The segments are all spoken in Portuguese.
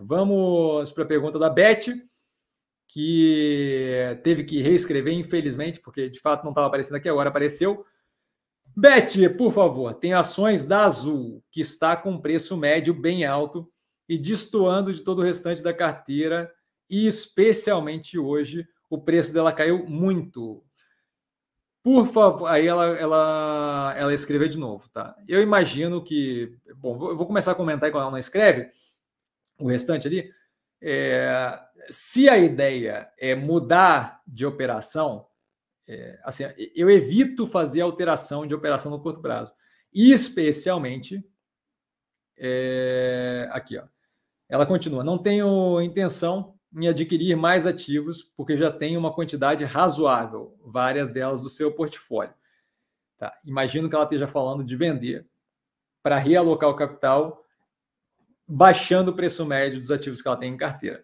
Vamos para a pergunta da Beth, que teve que reescrever, infelizmente, porque de fato não estava aparecendo aqui, agora apareceu. Beth, por favor, tem ações da Azul, que está com preço médio bem alto e destoando de todo o restante da carteira, e especialmente hoje, o preço dela caiu muito. Por favor, aí ela, ela, ela escreveu de novo, tá? Eu imagino que. Bom, eu vou começar a comentar enquanto ela não escreve o restante ali, é, se a ideia é mudar de operação, é, assim, eu evito fazer alteração de operação no curto prazo, especialmente é, aqui, ó. Ela continua. Não tenho intenção em adquirir mais ativos, porque já tenho uma quantidade razoável, várias delas do seu portfólio. Tá, imagino que ela esteja falando de vender para realocar o capital baixando o preço médio dos ativos que ela tem em carteira.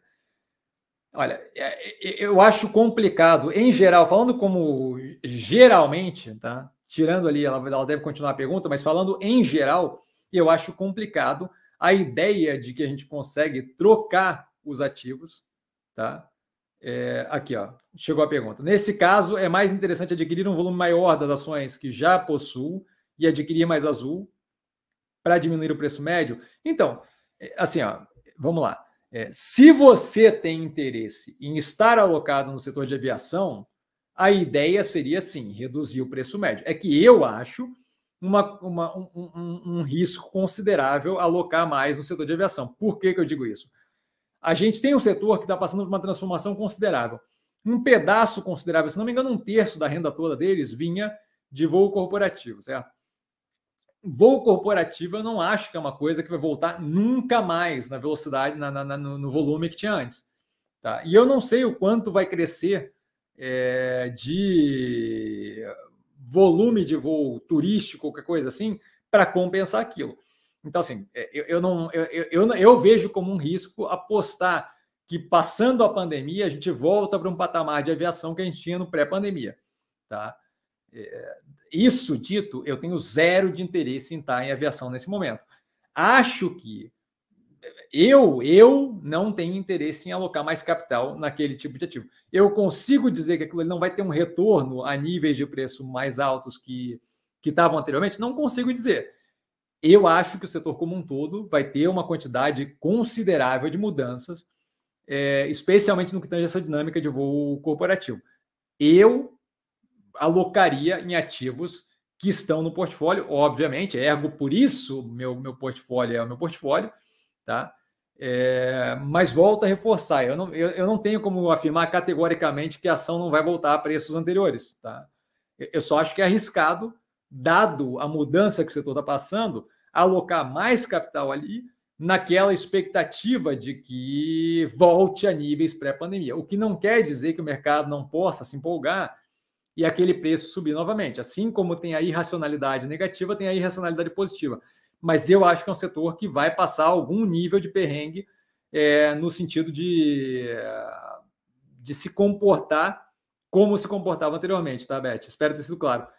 Olha, é, é, eu acho complicado, em geral, falando como geralmente, tá? Tirando ali, ela, ela deve continuar a pergunta, mas falando em geral, eu acho complicado a ideia de que a gente consegue trocar os ativos, tá? É, aqui, ó, chegou a pergunta. Nesse caso, é mais interessante adquirir um volume maior das ações que já possuo e adquirir mais azul para diminuir o preço médio? Então, é, assim, ó, vamos lá. É, se você tem interesse em estar alocado no setor de aviação, a ideia seria sim reduzir o preço médio. É que eu acho uma, uma, um, um, um, risco considerável alocar mais no setor de aviação. Por que, que eu digo isso? A gente tem um setor que está passando por uma transformação considerável. Um pedaço considerável, se não me engano, um terço da renda toda deles vinha de voo corporativo, certo? voo corporativo eu não acho que é uma coisa que vai voltar nunca mais na velocidade, na, na, no, no, volume que tinha antes. Tá? E eu não sei o quanto vai crescer é, de volume de voo turístico, qualquer coisa assim, para compensar aquilo. Então, assim, é, eu, eu não eu, eu, eu vejo como um risco apostar que passando a pandemia a gente volta para um patamar de aviação que a gente tinha no pré-pandemia. Tá? É, isso dito, eu tenho zero de interesse em estar em aviação nesse momento. Acho que é, eu, eu não tenho interesse em alocar mais capital naquele tipo de ativo. Eu consigo dizer que aquilo não vai ter um retorno a níveis de preço mais altos que que estavam anteriormente? Não consigo dizer. Eu acho que o setor como um todo vai ter uma quantidade considerável de mudanças, é, especialmente no que tange essa dinâmica de voo corporativo. Eu alocaria em ativos que estão no portfólio, obviamente, ergo por isso meu, meu portfólio é o meu portfólio, tá? É, mas volta a reforçar, eu não, eu, eu não tenho como afirmar categoricamente que a ação não vai voltar a preços anteriores, tá? Eu só acho que é arriscado, dado a mudança que o setor está passando, alocar mais capital ali naquela expectativa de que volte a níveis pré-pandemia. O que não quer dizer que o mercado não possa se empolgar e aquele preço subir novamente. Assim como tem a irracionalidade negativa, tem a irracionalidade positiva. Mas eu acho que é um setor que vai passar algum nível de perrengue é, no sentido de, de se comportar como se comportava anteriormente, tá, Beth? Espero ter sido claro.